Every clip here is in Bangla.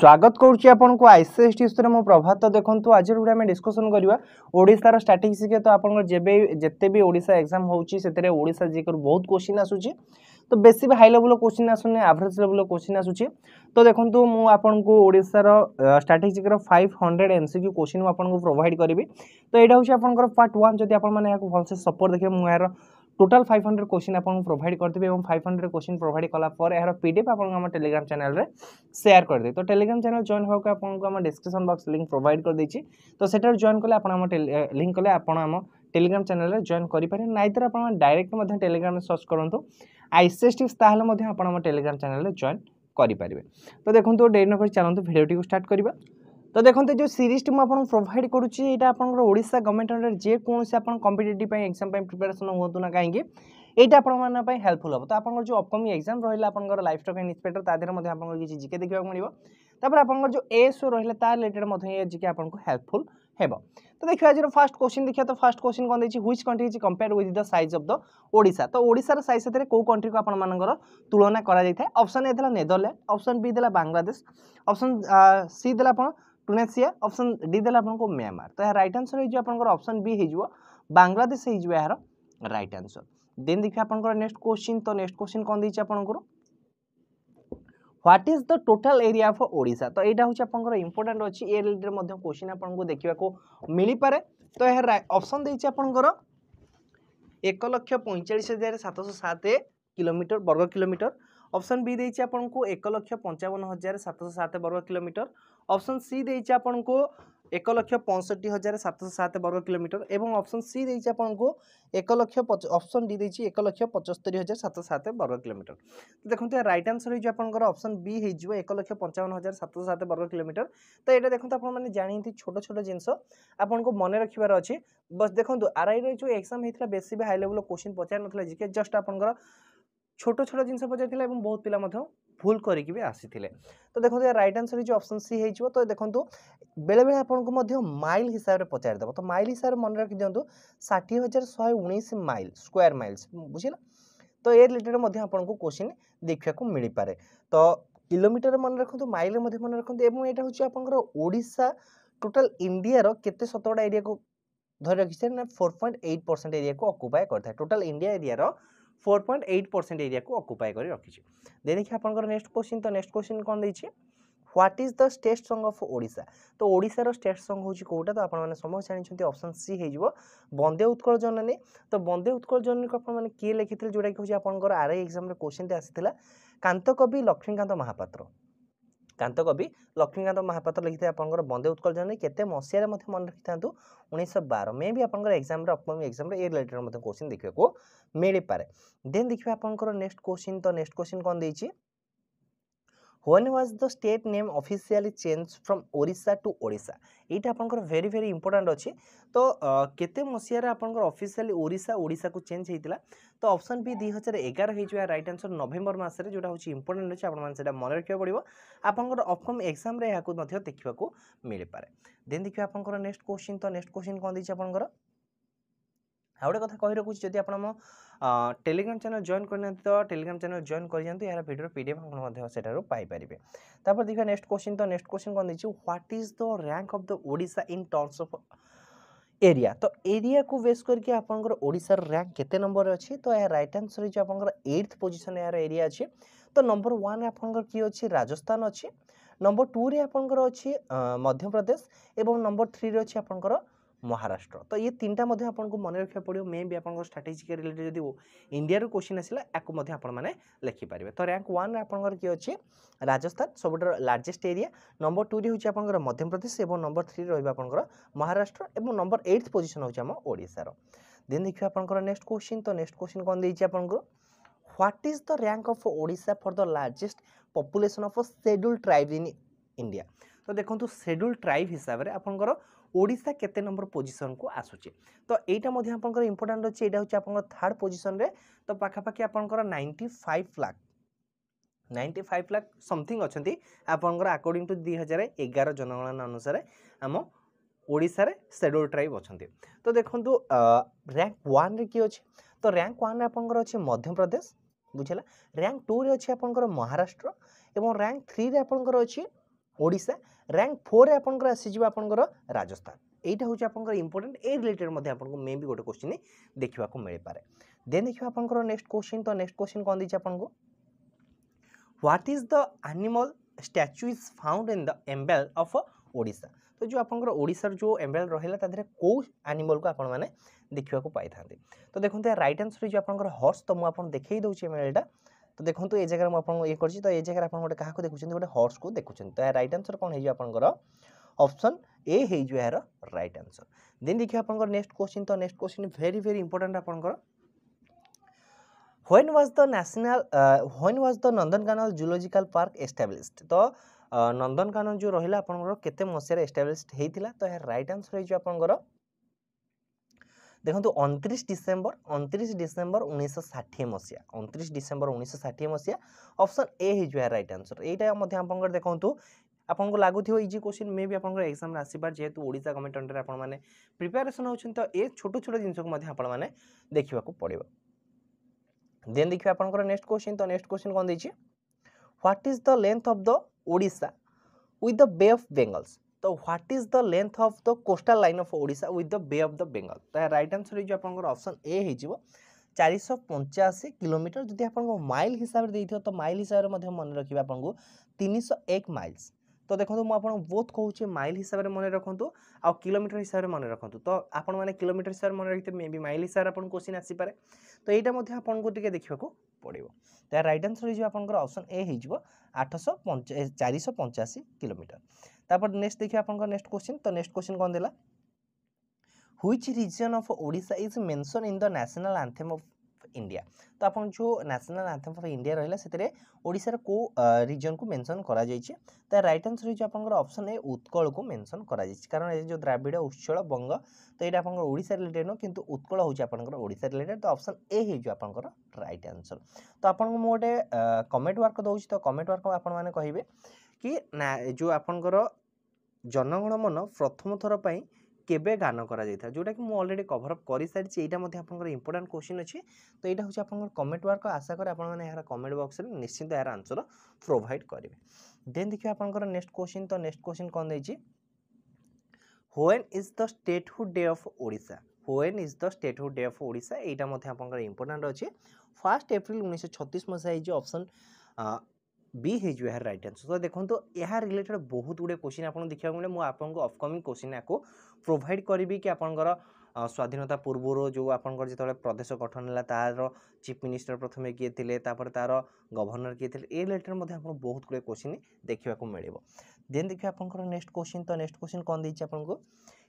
স্বাগত করছি আপনার আইসিএস টিউসরে মু প্রভাত দেখুন আজর গোটে আমি ডিসকসন করা ওড়শার স্টাটিক্স তো আপনার যেবে যেতে বি ওড়শা এক্সাম হচ্ছে সেতরে ওড়শা জিকর বহুত কোশ্চিন আসুচি তো বেশি বি হাই লেভেল কোশ্চিন আসুনি আভরেজ লেভেল কোশ্চিন আসুচি তো দেখুন মু আপনার ওড়শার স্টাটিক্সর ফাইভ হন্ড্রেড এমসিকিউ কোশ্চিন আপনার প্রোভাইড করবি তো এটা হচ্ছে আপনার পার্ট ওয়ান যদি আপনার ভালসে সপোর্ট দেখবে মু এর ଟୋଟାଲ୍ ଫାଇଭ୍ ହଣ୍ଡ୍ରେଡ଼ କୋଶ୍ଚିନ୍ ଆପଣଙ୍କୁ ପ୍ରୋଭାଇଡ଼ କରିଦେବି ଏବଂ ଫାଇଭ୍ ହଣ୍ଡ୍ରେଡ଼ କୋଶ୍ଚିନ୍ ପ୍ରୋଭାଇଡ଼ କଲା ପରେ ଏହାର ପି ଡି ଏଫ୍ ଆପଣଙ୍କୁ ଆମ ଟେଲିଗ୍ରାମ ଚ୍ୟାନେଲରେ ସେୟାର କରିଦେବି ତ ଟେଲିଗ୍ରାମ ଚ୍ୟାନେଲ୍ ଜଏନ୍ ହେବାକୁ ଆପଣଙ୍କୁ ଆମ ଡିସ୍କ୍ରିପସନ୍ ବକ୍ସ ଲିଙ୍କ୍ ପ୍ରୋଭାଇଡ଼ କରିଦେଇଛି ତ ସେଠାରୁ ଜଏନ୍ କଲେ ଆପଣ ଆମ ଲିଙ୍କ୍ କଲେ ଆପଣ ଆମ টেলিগ্রাম চ্যানেলে জয়েন করে পারে নাইদর আপনার ডাইরেক্ট টেলিগ্রামে সর্চ করতু আইসিএস টিপস তাহলে আপনার আমার টেলিগ্রাম চ্যানেলে জয়েন করে পারে তো দেখুন ডেরি নকরি চালু ভিডিওটি স্টার্ট করা তো দেখুন যে সিরিজটি মু আপনার প্রোভাইড করুছি এটা আপনার ওড়শা গভর্নমেন্ট অন্ডর যেকোন আপনার কম্পিটেটিভ এক্সাম প্রিপারেসন হুম না কাইকি এইটা আপনার হেল্পফুল হব তো আপনার যে অপকমিং এক্সাম রহলে আপনার লাইফ স্টক এন্ড ইন্সপেক্টর তা দেহে আপনার কিছু জিকে দেখা মিলব তাপরে আপনার যে এস ও রহলে তা রিলেটেড জিকে আপনার হেল্পফুল হব তো দেখা আজ ফার্স্ট কোশ্চিন দেখা তো ফার্স্ট কোশ্চিন কম দিয়েছি which country is compare with the size of the Odisha তো ওড়শার সাইজ সাথে কেউ কন্ট্রিকে আপনার তুলনা করা যাই option A Netherlands option B দেলা বাংলাদেশ অপসন সি দেলা আপনার ଟୁନେସିଆ ଅପସନ୍ ଡି ଦେଲେ ଆପଣଙ୍କୁ ମ୍ୟାମାର ତ ଏହା ରାଇଟ୍ ଆନ୍ସର୍ ହେଇଯିବ ଆପଣଙ୍କର ଅପସନ୍ ବି ହେଇଯିବ ବାଂଲାଦେଶ ହେଇଯିବ ଏହାର ରାଇଟ୍ ଆନ୍ସର୍ ଦେନ୍ ଦେଖିବା ଆପଣଙ୍କର নেক্সট କୋଶ୍ଚିନ୍ ତ নেক্সট କୋଶ୍ଚିନ୍ କ'ଣ ଦେଇଛି ଆପଣଙ୍କର what is the total area of Odisha তো এইটা হচ্ছে আপনার ইম্পর্টাট অছি এ রিলেটেড মধ্যে কোশ্চিন আপনার দেখা মিলিপারে তো এর অপশন দিয়েছে আপনার এক লক্ষ পঁয়চাশ হাজার সাতশো সাত কিলোমিটর বর্গ কিলোমিটর অপশন বি দিয়েছে আপনার এক লক্ষ পঞ্চাবন হাজার সাতশো সাত বর্গ কিলোমিটর অপশন সি দিয়েছি আপনার ଏକ ଲକ୍ଷ ପଞ୍ଚଷଠି ହଜାର ସାତଶହ ସାତ ବର୍ଗ କିଲୋମିଟର ଏବଂ ଅପସନ୍ ସି ଦେଇଛି ଆପଣଙ୍କୁ ଏକ ଲକ୍ଷ ଅପସନ୍ ଡି ଦେଇଛି ଏକ ଲକ୍ଷ ପଞ୍ଚସ୍ତରୀ ହଜାର ସାତଶହ ସାତ ବର୍ଗ କିଲୋମିଟର ତ ଦେଖନ୍ତୁ ରାଇଟ୍ ଆନ୍ସର୍ ହେଇଯିବ ଆପଣଙ୍କର ଅପସନ୍ ବି ହେଇଯିବ ଏକ ଲକ୍ଷ ପଞ୍ଚାବନ ହଜାର ସାତଶହ ସାତ ବର୍ଗ କିଲୋମିଟର ତ ଏଇଟା ଦେଖନ୍ତୁ ଆପଣମାନେ ଜାଣିନ୍ତି ଛୋଟ ଛୋଟ ଜିନିଷ ଆପଣଙ୍କୁ ମନେ ରଖିବାର ଅଛି ବସ୍ ଦେଖନ୍ତୁ ଆର୍ଆଇର ଯେଉଁ ଏକ୍ଜାମ୍ ହେଇଥିଲା ବେଶୀ ବି ହାଇ ଲେଭଲ୍ର କୋଶ୍ଚିନ୍ ପଚାରି ନଥିଲା ଜିକେ ଜଷ୍ଟ ଆପଣଙ୍କର ଛୋଟ ଛୋଟ ଜିନିଷ ପଚାରିଥିଲା ଏବଂ ବହୁତ ପିଲା ମଧ୍ୟ ভুল করিকি বি আসিলে তো দেখুন right answer is option C হয়ে তো দেখুন বেড়ে আপনার মাইল হিসাবে পচারি দেব তো মাইল হিসাবে মনে রাখি দিও ষাঠিয়ে হাজার শহে উনিশ মাইল স্কোয়ার মাইলস বুঝলা তো এ রিলেটেড আপনার কোশ্চিন দেখা মিপারে তো কিলোমিটার মনে রাখুন মাইলে মনে রাখুন এবং এটা হচ্ছে আপনার ওড়শা টোটাল ইন্ডিয়ার কেতে শতকড়া এরিয়া ধরে রাখি না four point eight percent area occupy করে থাকে টোটাল ইন্ডিয়া এরিয়ার ফোর ପଏଣ୍ଟ ଏଇଟ୍ ପରସେଣ୍ଟ ଏରିଆକୁ ଅକୁପାଏ କରି ରଖିଛି ଦେନ୍ ଦେଖି ଆପଣଙ୍କର ନେକ୍ସଟ କୋଶ୍ଚିନ୍ ତ ନେକ୍ସଟ କୋଶ୍ଚିନ୍ କ'ଣ ଦେଇଛି what is the state song of Odisha তো ওড়িশার স্টেট সঙ্গ হচ্ছে কোটা তো আপনার সমস্ত জাঁচান অপসন সি হয়ে যাব বন্দে উৎকল জননী তো বন্দে উৎকল জননী আপনার কি লিখি যেটা কি হচ্ছে আপনার আর আই এক্সামে কোশ্চিনটি আসি কান্ত কবি লক্ষ্মীকান্ত মহাপাত্র କାନ୍ତକବି ଲକ୍ଷ୍ମୀକାନ୍ତ ମହାପାତ୍ର ଲେଖିଥିଲେ ଆପଣଙ୍କର ବନ୍ଦେ ଉତ୍କଳ ଜନନୀ କେତେ ମସିହାରେ ମଧ୍ୟ ମନେ ରଖିଥାନ୍ତୁ ଉଣେଇଶହ ବାର ମେ ବି ଆପଣଙ୍କର ଏକ୍ଜାମ୍ରେ ଅପକମିଂ ଏକ୍ଜାମ୍ରେ ଏ ରିଲେଟେଡ୍ ମଧ୍ୟ କୋଶ୍ଚିନ୍ ଦେଖିବାକୁ ମିଳିପାରେ ଦେନ୍ ଦେଖିବା ଆପଣଙ୍କର ନେକ୍ସଟ କୋଶ୍ଚିନ୍ ତ ନେକ୍ସଟ କୋଶ୍ଚିନ୍ କ'ଣ ଦେଇଛି when was the state name officially change from Odisha to Odisha ଏଇଟା ଆପଣଙ୍କର ଭେରି ଭେରି ଇମ୍ପୋର୍ଟାଣ୍ଟ ଅଛି ତ କେତେ ମସିହାରେ ଆପଣଙ୍କର ଅଫିସିଆଲି ଓଡ଼ିଶା ଓଡ଼ିଶାକୁ ଚେଞ୍ଜ ହେଇଥିଲା ତ ଅପସନ୍ ବି ଦୁଇ ହଜାର ଏଗାର ହେଇଯିବ ରାଇଟ୍ ଆନ୍ସର୍ ନଭେମ୍ବର ମାସରେ ଯେଉଁଟା ହେଉଛି ଇମ୍ପୋର୍ଟାଣ୍ଟ ଅଛି ଆପଣମାନେ ସେଇଟା ମନେ ରଖିବାକୁ ପଡ଼ିବ ଆପଣଙ୍କର ଅପକମ୍ ଏକ୍ଜାମ୍ରେ ଏହାକୁ ମଧ୍ୟ ଦେଖିବାକୁ ମିଳିପାରେ ଦେନ୍ ଦେଖିବା ଆପଣଙ୍କର ନେକ୍ସଟ କୋଶ୍ଚିନ୍ ତ ନେକ୍ସଟ କୋଶ୍ଚିନ୍ କ'ଣ ଦେଇଛି ଆପଣଙ୍କର ଆଉ ଗୋଟେ କଥା କହି ରଖୁଛି ଯଦି ଆପଣ ଆମ টেলিগ্রাম চ্যানেল জয়েন করে না তো টেলিগ্রাম চ্যানেল জয়েন করে যাতে এর ভিডিওর পিডিএফ আপনার মধ্যে সেটার পাইপারে তারপর দেখা নেক্সট কোশ্চিন তো নেক্সট কোশ্চিন কোন দিয়েছি what is the rank of the Odisha in terms of area তো এরিয়া কু বেস করি আপনার ওড়িশার র্যাঙ্ক কেতে নম্বর অছি তো এর রাইট আনসর হচ্ছে আপনার এইথ পজিশন এর এরিয়া আছে তো নম্বর ওয়ান আপনার কি অছি রাজস্থান অছি নম্বর টু রে আপনার অছি মধ্যপ্রদেশ এবং নম্বর থ্রি রে অছি আপনার ମହାରାଷ୍ଟ୍ର ତ ଇଏ ତିନିଟା ମଧ୍ୟ ଆପଣଙ୍କୁ ମନେ ରଖିବାକୁ ପଡ଼ିବ ମେ ବି ଆପଣଙ୍କ ଷ୍ଟ୍ରାଟେଜିକ୍ ରିଲେଟେଡ୍ ଯଦି ଇଣ୍ଡିଆରୁ କୋଶ୍ଚିନ୍ ଆସିଲା ୟାକୁ ମଧ୍ୟ ଆପଣମାନେ ଲେଖିପାରିବେ ତ ର୍ୟାଙ୍କ ୱାନ୍ରେ ଆପଣଙ୍କର କିଏ ଅଛି ରାଜସ୍ଥାନ ସବୁଠାରୁ ଲାର୍ଜେଷ୍ଟ ଏରିଆ ନମ୍ବର ଟୁରେ ହେଉଛି ଆପଣଙ୍କର ମଧ୍ୟପ୍ରଦେଶ ଏବଂ ନମ୍ବର ଥ୍ରୀ ରହିବ ଆପଣଙ୍କର ମହାରାଷ୍ଟ୍ର ଏବଂ ନମ୍ବର ଏଇଟ୍ ପୋଜିସନ୍ ହେଉଛି ଆମ ଓଡ଼ିଶାର ଦେନ୍ ଦେଖିବା ଆପଣଙ୍କର ନେକ୍ସଟ କୋଶ୍ଚିନ୍ ତ ନେକ୍ସଟ କୋଶ୍ଚିନ୍ କ'ଣ ଦେଇଛି ଆପଣଙ୍କୁ what is the rank of Odisha for the largest population of schedule tribe in India ତ ଦେଖନ୍ତୁ ସେଡ୍ୟୁଲ୍ ଟ୍ରାଇବ୍ ହିସାବରେ ଆପଣଙ୍କର ওড়িশা কেতে নম্বর পজিশনকু আসুচি তো এইটা মধ্যে আপনার ইম্পর্টাট অছে এটা হচ্ছে আপনার থার্ড পজিশনরে তো পাখাপাখি আপনার ninety five lakh ninety five lakh something অনেক আপনার আকর্ডিং টু দুই হাজার এগার জনগণনা অনুসারে আম ওড়িশার সেডুল ট্রাইব অনেক তো দেখুন র্যাঙ্ক ওয়ান্রে কি অছে তো র্যাঙ্ক ওয়ান্রে আপনার অছে মধ্যপ্রদেশ বুঝলা র্যাঙ্ক টুরে অছে আপনার মহারাষ্ট্র এবং র্যাঙ্ক থ্রিরে আপনার অছে ଓଡ଼ିଶା ର୍ୟାଙ୍କ ଫୋର୍ରେ ଆପଣଙ୍କର ଆସିଯିବ ଆପଣଙ୍କର ରାଜସ୍ଥାନ ଏଇଟା ହେଉଛି ଆପଣଙ୍କର ଇମ୍ପୋର୍ଟାଣ୍ଟ ଏ ରିଲେଟେଡ୍ ମଧ୍ୟ ଆପଣଙ୍କୁ ମେ ବି ଗୋଟେ କୋଶ୍ଚିନ୍ ଦେଖିବାକୁ ମିଳିପାରେ ଦେନ୍ ଦେଖିବା ଆପଣଙ୍କର ନେକ୍ସଟ କୋଶ୍ଚିନ୍ ତ ନେକ୍ସଟ କୋଶ୍ଚିନ୍ କ'ଣ ଦେଇଛି ଆପଣଙ୍କୁ what is the animal statue is found in the emblem of Odisha ତ ଯେଉଁ ଆପଣଙ୍କର ଓଡ଼ିଶାର ଯେଉଁ ଏମ୍ବେଲ୍ ରହିଲା ତା ଦେହରେ କେଉଁ ଆନିମଲ୍କୁ ଆପଣମାନେ ଦେଖିବାକୁ ପାଇଥାନ୍ତି ତ ଦେଖନ୍ତୁ ରାଇଟ୍ ଆନ୍ସର୍ ହେଇଯିବ ଆପଣଙ୍କର ହର୍ସ ତ ମୁଁ ଆପଣ ଦେଖାଇ ଦେଉଛି ଏମ୍ବେଲ୍ଟା তো দেখুন এই জায়গায় মু আপনার ইয়ে করছি তো এই জায়গায় আপনার গোটে কাহক দেখুছেন গোটে হর্সকে দেখুছেন তো রাইট আনসর কোণ হয়ে আপনার অপশন এ হয়ে যার রাইট আনসর দেন দেখি আপনার নেক্সট কোশ্চিন তো next question very very important আপনার when was the national when was the Nandankanan zoological park established তো নন্দনকানন যে রহলা আপনার কেতে মশায় এস্টাবলিশড হয়েছিল তো এর রাইট আনসর হয়ে আপনার ଦେଖନ୍ତୁ ଅଣତିରିଶ ଡିସେମ୍ବର ଅଣତିରିଶ ଡିସେମ୍ବର ଉଣେଇଶହ ଷାଠିଏ ମସିହା ଅଣତିରିଶ ଡିସେମ୍ବର ଉଣେଇଶହ ଷାଠିଏ ମସିହା ଅପସନ୍ ଏ ହେଇଯିବ ଏହାର ରାଇଟ୍ ଆନ୍ସର ଏଇଟା ମଧ୍ୟ ଆପଣଙ୍କର ଦେଖନ୍ତୁ ଆପଣଙ୍କୁ ଲାଗୁଥିବ ଇଜି କୋଶ୍ଚିନ୍ ମେ ବି ଆପଣଙ୍କର ଏକ୍ଜାମ୍ରେ ଆସିପାରେ ଯେହେତୁ ଓଡ଼ିଶା ଗଭର୍ଣ୍ଣମେଣ୍ଟ ଅଣ୍ଡରରେ ଆପଣମାନେ ପ୍ରିପାରେସନ୍ ହେଉଛନ୍ତି ତ ଏ ଛୋଟ ଛୋଟ ଜିନିଷକୁ ମଧ୍ୟ ଆପଣମାନେ ଦେଖିବାକୁ ପଡ଼ିବ ଦେନ୍ ଦେଖିବା ଆପଣଙ୍କର ନେକ୍ସଟ କୋଶ୍ଚିନ୍ ତ ନେକ୍ସଟ କୋଶ୍ଚିନ୍ କ'ଣ ଦେଇଛି what is the length of the Odisha with the bay of Bengals তো what is the length of the coastal line of Odisha with the bay of ଦ ବେଙ୍ଗଲ ତ ଏହା ରାଇଟ୍ ଆନ୍ସର୍ ହେଇଯିବ ଆପଣଙ୍କର ଅପସନ୍ ଏ ହେଇଯିବ ଚାରିଶହ ପଞ୍ଚାଅଶୀ କିଲୋମିଟର ଯଦି ଆପଣଙ୍କୁ ମାଇଲ୍ ହିସାବରେ ଦେଇଥିବ ତ ମାଇଲ୍ ହିସାବରେ ମଧ୍ୟ ମନେ ରଖିବେ ଆପଣଙ୍କୁ ତିନିଶହ ଏକ ମାଇଲ୍ସ ତ ଦେଖନ୍ତୁ ମୁଁ ଆପଣଙ୍କୁ ବହୁତ କହୁଛି ମାଇଲ୍ ହିସାବରେ ମନେ ରଖନ୍ତୁ ଆଉ କିଲୋମିଟର ହିସାବରେ ମନେ ରଖନ୍ତୁ ତ ଆପଣମାନେ କିଲୋମିଟର ହିସାବରେ ମନେ ରଖିଥିବେ ମେ ବି ମାଇଲ୍ ହିସାବରେ ଆପଣଙ୍କୁ କୋଶ୍ଚିନ୍ ଆସିପାରେ ତ ଏଇଟା ମଧ୍ୟ ଆପଣଙ୍କୁ ଟିକେ ଦେଖିବାକୁ ପଡ଼ିବ ତ ରାଇଟ୍ ଆନ୍ସର୍ ହେଇଯିବ ଆପଣଙ୍କର ଅପସନ୍ ଏ ହେଇଯିବ ଆଠଶହ ପଞ୍ଚା ଚାରିଶହ ପଞ୍ଚାଅଶୀ କିଲୋମିଟର ତାପରେ ନେକ୍ସଟ ଦେଖିବା ଆପଣଙ୍କର ନେକ୍ସଟ କ୍ୱେଶ୍ଚିନ୍ ତ ନେକ୍ସଟ କ୍ୱେଶ୍ଚିନ୍ କ'ଣ ଦେଲା which region of Odisha is mentioned in the national anthem of India तो आप जो न्यासनाल आंथेम अफ इंडिया रहा से ओडार कौ रिजन को मेनसन कर रईट आंसर हो आप अप्सन ए उत्कल को मेनसन कर कारण ये जो द्राविड उच्छल बंग तो ये आप रिलेटेड नुह कि उत्कल हूँ ओडा रिलेटेड तो अप्सन ए हो रईट आंसर तो आपको मुझे गोटे कमेंट वर्क दूसरी तो कमेंट वर्क आपने कहे କି ନା ଯେଉଁ ଆପଣଙ୍କର ଜନଗଣମନ ପ୍ରଥମ ଥର ପାଇଁ କେବେ ଗାନ କରାଯାଇଥିଲା ଯେଉଁଟାକି ମୁଁ ଅଲରେଡ଼ି କଭରଅପ୍ କରିସାରିଛି ଏଇଟା ମଧ୍ୟ ଆପଣଙ୍କର ଇମ୍ପୋର୍ଟାଣ୍ଟ କୋଶ୍ଚିନ୍ ଅଛି ତ ଏଇଟା ହେଉଛି ଆପଣଙ୍କର କମେଣ୍ଟ ୱାର୍କ ଆଶା କରେ ଆପଣମାନେ ଏହାର କମେଣ୍ଟ ବକ୍ସରେ ନିଶ୍ଚିନ୍ତ ଏହାର ଆନ୍ସର ପ୍ରୋଭାଇଡ଼ କରିବେ ଦେନ୍ ଦେଖିବା ଆପଣଙ୍କର ନେକ୍ସଟ କୋଶ୍ଚିନ୍ ତ ନେକ୍ସଟ କୋଶ୍ଚିନ୍ କ'ଣ ଦେଇଛି when is the statehood day of Odisha when is the statehood day of Odisha এইটা মধ্যে আপনার ইম্পর্টাট অছে ফার্স্ট এপ্রিল উনিশশো ছত্রিশ মশাই যে অপশন বি হয়ে এর রাইট আনসর তো দেখুন এর রিলেটেড বহুত গুড়ে কোশ্চিন আপনার দেখা মিলে মু আপনার অপকমিং কোশ্চিন আকু প্রোভাইড করবি কি আপনার স্বাধীনতা পূর্বর যে আপনার যেত প্রদেশ গঠন হল তার চিফ মিনিষ্টর প্রথমে কি লে তাপরে তার গভর্নর কি লে এ রিলেটেড আপনার বহুত গুড়ে কোশ্চিন দেখা মিলব দেন দেখবে আপনার নেক্সট কোশ্চিন তো নেক্সট কোশ্চিন কম দিয়েছি আপনার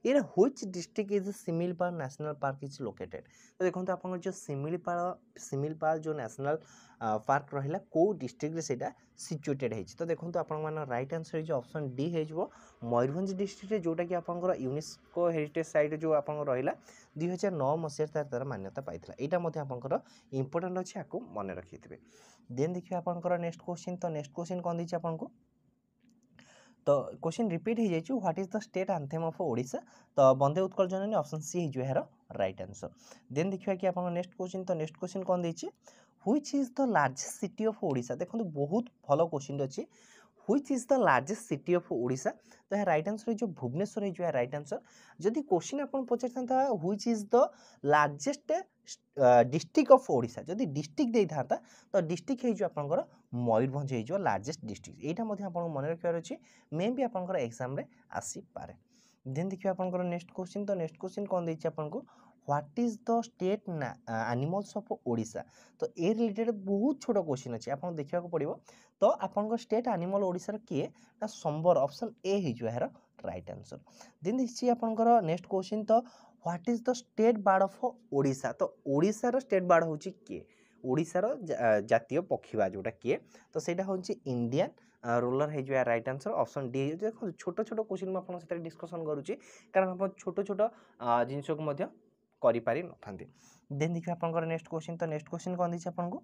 in which district is Similipara national park is located তো দেখুন তো আপনার যে সিমিলিপাড়া সিমিলিপাড়া যে ন্যাশনাল পার্ক রহিলা কেউ ডিস্ট্রিক্টরে সেটা সিচুয়েটেড হয়েছে তো দেখুন তো আপনার রাইট মানে আনসর হয়েছে অপশন ডি হয়ে যাব ময়ূরভঞ্জ ডিস্ট্রিক্টে যেটা কি আপনার ইউনেস্কো হেরিটেজ সাইট যে আপনার রহিলা দুই হাজার তার মান্যতা পাই এটা মধ্যে আপনার ইম্পর্টাট অছে আকু মনে রাখি দেন দেখবে আপনার নেক্সট কোশ্চিন তো নেক্সট কোশ্চিন কম দিয়েছে আপনার ତ କୋଶ୍ଚିନ୍ ରିପିଟ୍ ହେଇଯାଇଛି what is the state anthem of Odisha ତ ବନ୍ଦେ ଉତ୍କଳ ଜନନୀ ଅପସନ୍ ସି ହେଇଯିବ ଏହାର ରାଇଟ୍ ଆନ୍ସର୍ ଦେନ୍ ଦେଖିବା କି ଆପଣଙ୍କ ନେକ୍ସଟ କୋଶ୍ଚିନ୍ ତ ନେକ୍ସଟ କୋଶ୍ଚିନ୍ କ'ଣ ଦେଇଛି which is the largest city of Odisha দেখুন বহুত ভালো কোশ্চিন অছি which is the largest city of Odisha ତ ଏହା ରାଇଟ୍ ଆନ୍ସର୍ ହେଇଯିବ ଭୁବନେଶ୍ୱର ହେଇଯିବ ଏହା ରାଇଟ୍ ଆନ୍ସର୍ ଯଦି କୋଶ୍ଚିନ୍ ଆପଣ ପଚାରିଥାନ୍ତା which is the largest district of Odisha ଯଦି ଡିଷ୍ଟ୍ରିକ୍ଟ ଦେଇଥାନ୍ତା ତ ଡିଷ୍ଟ୍ରିକ୍ଟ ହେଇଯିବ ଆପଣଙ୍କର ମୟୂରଭଞ୍ଜ ହେଇଯିବ ଲାର୍ଜେଷ୍ଟ ଡିଷ୍ଟ୍ରିକ୍ଟ ଏଇଟା ମଧ୍ୟ ଆପଣଙ୍କୁ ମନେ ରଖିବାର ଅଛି ମେ ବି ଆପଣଙ୍କର ଏକ୍ଜାମ୍ରେ ଆସିପାରେ ଦେନ୍ ଦେଖିବା ଆପଣଙ୍କର ନେକ୍ସଟ କୋଶ୍ଚିନ୍ ତ ନେକ୍ସଟ କୋଶ୍ଚିନ୍ କ'ଣ ଦେଇଛି ଆପଣଙ୍କୁ what is the state animals of Odisha ତ ଏ ରିଲେଟେଡ଼୍ ବହୁତ ଛୋଟ କୋଶ୍ଚିନ୍ ଅଛି ଆପଣ ଦେଖିବାକୁ ପଡ଼ିବ ତ ଆପଣଙ୍କ ଷ୍ଟେଟ୍ ଆନିମଲ୍ ଓଡ଼ିଶାର କିଏ ନା ସମ୍ବର ଅପସନ୍ ଏ ହେଇଯିବ ଏହାର ରାଇଟ୍ ଆନ୍ସର୍ ଯେମିତି ହେଇଛି ଆପଣଙ୍କର ନେକ୍ସଟ କୋଶ୍ଚିନ୍ ତ what is the state bird of Odisha ତ ଓଡ଼ିଶାର ଷ୍ଟେଟ୍ ବାର୍ଡ଼ ହେଉଛି କିଏ ଓଡ଼ିଶାର ଜାତୀୟ ପକ୍ଷୀ ବା ଯେଉଁଟା କିଏ ତ ସେଇଟା ହେଉଛି ଇଣ୍ଡିଆନ୍ রোলার হয়ে যাবে রাইট আনসর অপশন ডি হয়ে যাবে দেখুন ছোট ছোট কোশ্চিন মু আপনার সাথে ডিসকসন করুছি কারণ আপনার ছোট ছোট জিনিসক মধ্যে କରିପାରିନଥାନ୍ତି ଦେନ୍ ଦେଖିବା ଆପଣଙ୍କର ନେକ୍ସଟ କ୍ୱେଶ୍ଚିନ୍ ତ ନେକ୍ସଟ କ୍ୱେଶ୍ଚିନ୍ କ'ଣ ଦେଇଛି ଆପଣଙ୍କୁ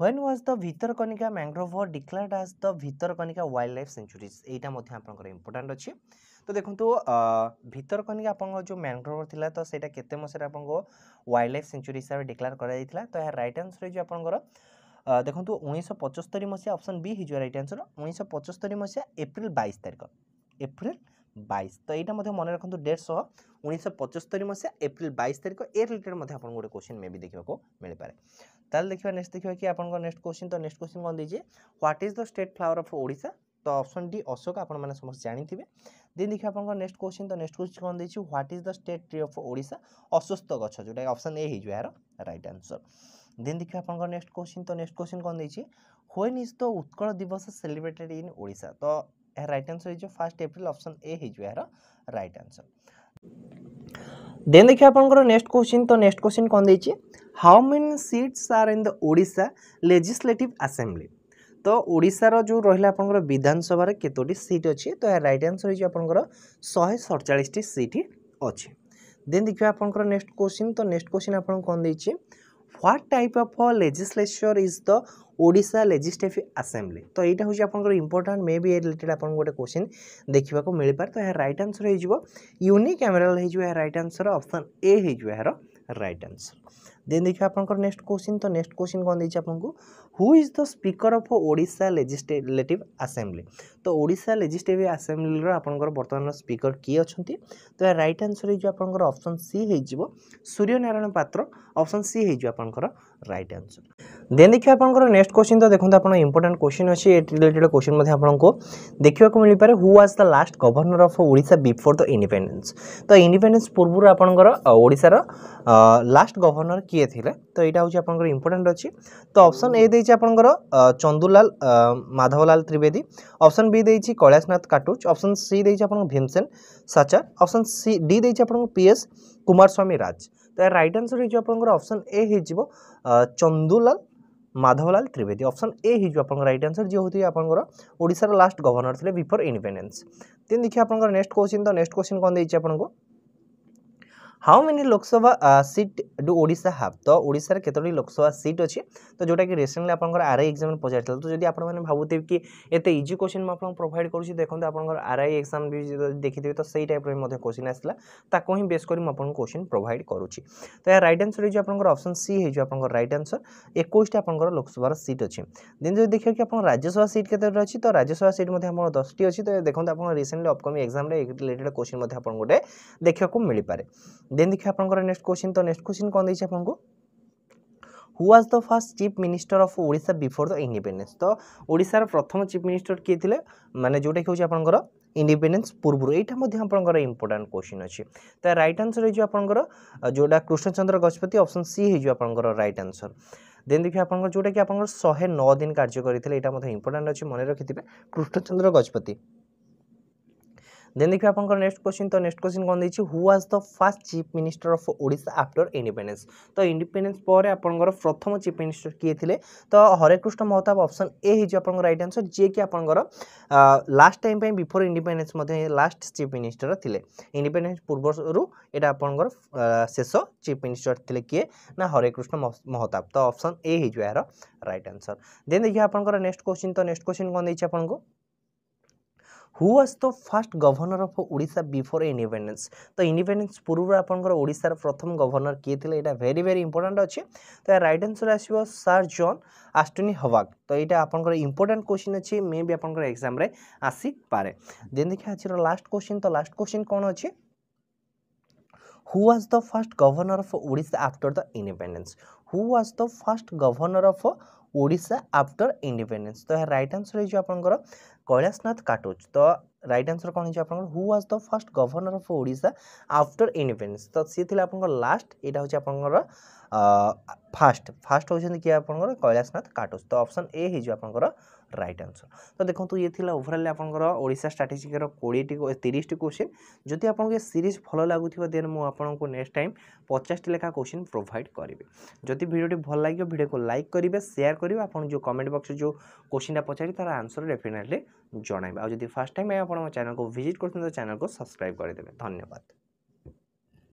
when was the Bhitarkanika mangrove declared as the Bhitarkanika wildlife sanctuaries এইটা মধ্যে আপনার ইম্পর্টাট অছি তো দেখুন ভিতরকণিকা আপনার যে ম্যাংগ্রোভ লা তো সেটা কেতে মশায় আপনার ওয়াইল্ড লাইফ সেঞ্চুরি হিসাবে ডিক্লেয়ার করা যাই তো এর রাইট আনসর হয়েছে আপনার দেখুন উনিশশো পঁচস্তরি মশিয়া অপসন বি হয়েছে রাইট আনসর উনিশশো পঁচস্তরি মশিয়া এপ্রিল বাইশ তারিখ এপ্রিল বাইশ তো এইটা মধ্যে মনে রাখନ୍ତୁ ଦେଢ଼ଶହ ଉଣେଇଶହ ପଞ୍ଚସ୍ତରୀ ମସିହା ଏପ୍ରିଲ ବାଇଶ ତାରିଖ ଏ ରିଲେଟେଡ୍ ମଧ୍ୟ ଆପଣଙ୍କୁ ଗୋଟେ କୋଶ୍ଚିନ୍ ମେ ବି ଦେଖିବାକୁ ମିଳିପାରେ ତାହେଲେ ଦେଖିବା ନେକ୍ସଟ ଦେଖିବା କି ଆପଣଙ୍କ ନେକ୍ସଟ କୋଶ୍ଚିନ୍ ତ ନେକ୍ସଟ କୋଶ୍ଚିନ୍ କ'ଣ ଦେଇଛି what is the state flower of Odisha ତ ଅପସନ୍ ଡି ଅଶୋକ ଆପଣମାନେ ସମସ୍ତେ ଜାଣିଥିବେ ଦେନ୍ ଦେଖିବା ଆପଣଙ୍କ ନେକ୍ସଟ କୋଶ୍ଚିନ୍ ତ ନେକ୍ସଟ କୋଶ୍ଚିନ୍ କ'ଣ ଦେଇଛି what is the state tree of Odisha ଅସ୍ୱସ୍ଥ ଗଛ ଯେଉଁଟାକି ଅପସନ୍ ଏ ହେଇଯିବ ଏହାର ରାଇଟ୍ ଆନ୍ସର ଦେନ୍ ଦେଖିବା ଆପଣଙ୍କ ନେକ୍ସଟ କୋଶ୍ଚିନ୍ ତ ନେକ୍ସଟ କୋଶ୍ଚିନ୍ କ'ଣ ଦେଇଛି হোয়েন ইজ দ্য উৎকল দিবস সেলিব্রেটেড ইন ওড়িশা তো ଏହାର ରାଇଟ୍ ଆନ୍ସର୍ ହେଇଯିବ ଫାର୍ଷ୍ଟ ଏପ୍ରିଲ ଅପସନ୍ ଏ ହେଇଯିବ ଏହାର ରାଇଟ୍ ଆନ୍ସର୍ ଦେନ୍ ଦେଖିବା ଆପଣଙ୍କର ନେକ୍ସଟ କୋଶ୍ଚିନ୍ ତ ନେକ୍ସଟ କୋଶ୍ଚିନ୍ କ'ଣ ଦେଇଛି how many seats are in the Odisha legislative assembly ତ ଓଡ଼ିଶାର ଯେଉଁ ରହିଲା ଆପଣଙ୍କର ବିଧାନସଭାରେ କେତୋଟି ସିଟ୍ ଅଛି ତ ଏହାର ରାଇଟ୍ ଆନ୍ସର୍ ହେଇଯିବ ଆପଣଙ୍କର ଶହେ ସତଚାଳିଶଟି ସିଟ୍ ଅଛି ଦେନ୍ ଦେଖିବା ଆପଣଙ୍କର ନେକ୍ସଟ କୋଶ୍ଚିନ୍ ତ ନେକ୍ସଟ କୋଶ୍ଚିନ୍ ଆପଣଙ୍କୁ କ'ଣ ଦେଇଛି what type of legislature is the Odisha legislative assembly ତ ଏଇଟା ହେଉଛି ଆପଣଙ୍କର important maybe a related ଆପଣଙ୍କୁ ଗୋଟେ କୋଶ୍ଚିନ୍ ଦେଖିବାକୁ ମିଳିପାରେ ତ ଏହାର ରାଇଟ୍ ଆନ୍ସର୍ ହୋଇଯିବ ୟୁନିକ୍ୟାମେରାଲ୍ ହୋଇଯିବ ଏହାର ରାଇଟ୍ ଆନ୍ସର୍ ଅପସନ୍ ଏ ହୋଇଯିବ ଏହାର ରାଇଟ୍ ଆନ୍ସର୍ ଦେନ୍ ଦେଖିବା ଆପଣଙ୍କର ନେକ୍ସଟ କୋଶ୍ଚିନ୍ ତ ନେକ୍ସଟ କୋଶ୍ଚିନ୍ କ'ଣ ଦେଇଛି ଆପଣଙ୍କୁ who is the speaker of Odisha legislative assembly ତ ଓଡ଼ିଶା ଲେଜିସ୍ଲେଟିଭ୍ ଆସେମ୍ବ୍ଲିର ଆପଣଙ୍କର ବର୍ତ୍ତମାନର ସ୍ପିକର୍ କିଏ ଅଛନ୍ତି ତ ଏହା ରାଇଟ୍ ଆନ୍ସର୍ ହେଇଯିବ ଆପଣଙ୍କର ଅପସନ୍ ସି ହେଇଯିବ ସୂର୍ଯ୍ୟନାରାୟଣ ପାତ୍ର ଅପସନ୍ ସି ହେଇଯିବ ଆପଣଙ୍କର ରାଇଟ୍ ଆନ୍ସର୍ ଦେନ୍ ଦେଖିବା ଆପଣଙ୍କର ନେକ୍ସଟ କ୍ୱେଶ୍ଚିନ୍ ତ ଦେଖନ୍ତୁ ଆପଣ ଇମ୍ପୋର୍ଟାଣ୍ଟ କ୍ୱେଶ୍ଚିନ୍ ଅଛି ଏ ରିଲେଟେଡ୍ କ୍ୱେଶ୍ଚିନ୍ ମଧ୍ୟ ଆପଣଙ୍କୁ ଦେଖିବାକୁ ମିଳିପାରେ who was the last governor of Odisha before the independence ତ ଇଣ୍ଡିପେଣ୍ଡେନ୍ସ ପୂର୍ବରୁ ଆପଣଙ୍କର ଓଡ଼ିଶାର ଲାଷ୍ଟ ଗଭର୍ଣ୍ଣର କିଏ ଥିଲେ ତ ଏଇଟା ହେଉଛି ଆପଣଙ୍କର ଇମ୍ପୋର୍ଟାଣ୍ଟ ଅଛି ତ ଅପସନ୍ ଏ ଦେଇଛି ଆପଣଙ୍କର ଚନ୍ଦୁଲାଲ ମାଧବଲାଲ ତ୍ରିବେଦୀ ଅପସନ୍ ବି ଦେଇଛି କୈଳାସନାଥ କାଟୁଚ ଅପସନ୍ ସି ଦେଇଛି ଆପଣଙ୍କୁ Bhimsen Sachar option C D ଦେଇଛି ଆପଣଙ୍କୁ ପି ଏସ୍ କୁମାରସ୍ୱାମୀ ରାଜ ତ ରାଇଟ୍ ଆନ୍ସର୍ ହେଇଯିବ ଆପଣଙ୍କର ଅପସନ୍ ଏ ହେଇଯିବ ଚନ୍ଦୁଲାଲ ମାଧବଲାଲ ତ୍ରିବେଦୀ ଅପସନ୍ ଏ ହେଇଯିବ ଆପଣଙ୍କର ରାଇଟ୍ ଆନ୍ସର୍ ଯିଏ ହେଉଥିବେ ଆପଣଙ୍କର ଓଡ଼ିଶାର ଲାଷ୍ଟ ଗଭର୍ଣ୍ଣର ଥିଲେ ବିଫୋର୍ ଇଣ୍ଡିପେଣ୍ଡେନ୍ସ ଦେନ୍ ଦେଖିବା ଆପଣଙ୍କର ନେକ୍ସଟ କୋଶ୍ଚିନ୍ ତ ନେକ୍ସଟ କୋଶ୍ଚିନ୍ କ'ଣ ଦେଇଛି ଆପଣଙ୍କୁ how many Lok Sabha seat do Odisha have ତ ଓଡ଼ିଶାରେ କେତୋଟି ଲୋକସଭା ସିଟ୍ ଅଛି ତ ଯେଉଁଟାକି ରିସେଣ୍ଟଲି ଆପଣଙ୍କର ଆର୍ଆଇ ଏକ୍ସାମ୍ରେ ପଚାରିଥିଲା ତ ଯଦି ଆପଣମାନେ ଭାବୁଥିବେ କି ଏତେ ଇଜି କୋଶ୍ଚିନ୍ ମୁଁ ଆପଣଙ୍କୁ ପ୍ରୋଭାଇଡ଼ କରୁଛି ଦେଖନ୍ତୁ ଆପଣଙ୍କର ଆର୍ଆଇ ଏକ୍ସାମ୍ ବି ଦେଖିଥିବେ ତ ସେଇ ଟାଇପ୍ର ମଧ୍ୟ କୋଶ୍ଚିନ୍ ଆସିଲା ତାକୁ ହିଁ ବେସ୍ କରି ମୁଁ ଆପଣଙ୍କୁ କୋଶ୍ଚିନ୍ ପ୍ରୋଭାଇଡ଼ କରୁଛି ତ ଏହା ରାଇଟ୍ ଆନ୍ସର୍ ହେଇଯିବ ଆପଣଙ୍କର ଅପସନ୍ ସି ହେଇଯିବ ଆପଣଙ୍କର ରାଇଟ୍ ଆନ୍ସର୍ ଏକୋଇଶଟା ଆପଣଙ୍କର ଲୋକସଭାର ସିଟ୍ ଅଛି ଦେନ୍ ଯଦି ଦେଖିବା କି ଆପଣ ରାଜ୍ୟସଭା ସିଟ୍ କେତେଟା ଅଛି ତ ରାଜ୍ୟସଭା ସିଟ୍ ମଧ୍ୟ ଆମର ଦଶଟି ଅଛି ତ ଦେଖନ୍ତୁ ଆପଣ ରିସେଣ୍ଟଲି ଅପକମିଂ ଏକ୍ସାମ୍ରେ ରିଲେଟେଡ୍ କୋଶ୍ଚିନ୍ ମଧ୍ୟ ଆପଣ ଗୋଟେ ଦେଖିବାକୁ ମିଳିପାରେ देन देखिए आपंकर नेक्स्ट क्वेश्चन तो नेक्स्ट क्वेश्चन कौन देखिए आपको who was the first chief minister of Odisha before the independence তো ওড়িশার প্রথম চিফ মিনিষ্টর কিয়ে লে মানে যেটাকি হচ্ছে আপনার ইন্ডিপেন্ডেন্স পূর্বর এইটা মধ্যে আপনার ইম্পর্টাট কোশ্চিন অছি তো রাইট আনসর হয়ে আপনার যেটা কৃষ্ণচন্দ্র গজপতি অপশন সি হয়ে আপনার রাইট আনসর দেন দেখি আপনার যেটাকি আপনার শহে ন দিন কার্য করে এটা মধ্যে ইম্পর্টাট অনেক মনে রাখি কৃষ্ণচন্দ্র গজপতি দেন দেখবে আপনার নেক্সট কোশ্চিন তো নেক্সট কোশ্চিন কম দিয়েছি who was the first chief minister of Odisha after independence তো ইন্ডিপেন্ডেন্স পরে আপনার প্রথম চিফ মিনিষ্টর কিয়ে লে তো হরেকৃষ্ণ মহতাব অপশন এ হয়েছে আপনার রাইট আনসর যিকি আপনার লাস্ট টাইম পাই before independence last chief minister লে ইন্ডিপেন্ডেন্স পূর্বরু এটা আপনার শেষ চিফ মিনিষ্টর লে কিয়ে না হরেকৃষ্ণ মহতাব তো অপশন ए हो यार रईट आंसर देन देखिए आपंकर नेक्स्ट क्वेश्चन तो नेक्स्ट क्वेश्चन कौन देखिए आपको who was the first governor of Odisha before independence ତ ଇଣ୍ଡିପେଣ୍ଡେନ୍ସ ପୂର୍ବରୁ ଆପଣଙ୍କର ଓଡ଼ିଶାର ପ୍ରଥମ ଗଭର୍ଣ୍ଣର କିଏ ଥିଲେ ଏଇଟା ଭେରି ଭେରି ଇମ୍ପୋର୍ଟାଣ୍ଟ ଅଛି ତ ଏହା ରାଇଟ୍ ଆନ୍ସର୍ ଆସିବ ସାର୍ ଜନ୍ ଆଷ୍ଟୋନି ହବାକ୍ ତ ଏଇଟା ଆପଣଙ୍କର ଇମ୍ପୋର୍ଟାଣ୍ଟ କୋଶ୍ଚିନ୍ ଅଛି ମେ ବି ଆପଣଙ୍କର ଏକ୍ଜାମ୍ରେ ଆସିପାରେ ଦେନ୍ ଦେଖିବା ଆଜିର ଲାଷ୍ଟ କୋଶ୍ଚିନ୍ ତ ଲାଷ୍ଟ କୋଶ୍ଚିନ୍ କ'ଣ ଅଛି who was the first governor of Odisha after the independence who was the first governor of Odisha after independence ତ ଏହା ରାଇଟ୍ ଆନ୍ସର୍ ହେଇଯିବ ଆପଣଙ୍କର କୈଳାସନାଥ କାଟୁଚ ତ ରାଇଟ୍ ଆନ୍ସର୍ କ'ଣ ହେଇଯିବ ଆପଣଙ୍କର who was the first governor of Odisha after independence ତ ସିଏ ଥିଲା ଆପଣଙ୍କର ଲାଷ୍ଟ ଏଇଟା ହେଉଛି ଆପଣଙ୍କର फास्ट फास्ट होती किए आपंकर कैलाशनाथ काटोस तो ऑप्शन ए हो आपर रईट आंसर तो देखो ये थी ओभराल आपंकरा स्ट्राटेजिक्र कोड़ेटी तीस क्वेश्चन जदि आपको ये सीरीज भल लगुव देन मुझे नेक्स्ट टाइम पचास लेखा क्वेश्चन प्रोभाइड करी जदि भिडियो भल लगे भिडियो को लाइक करेंगे सेयार करेंगे आप कमेंट बक्स जो क्वेश्चन पचारे तार आंसर डेफिनेटली जनइबे आदि फास्ट टाइम आप चैनल को भिजिट करते तो चैनल को सब्सक्राइब करदे धन्यवाद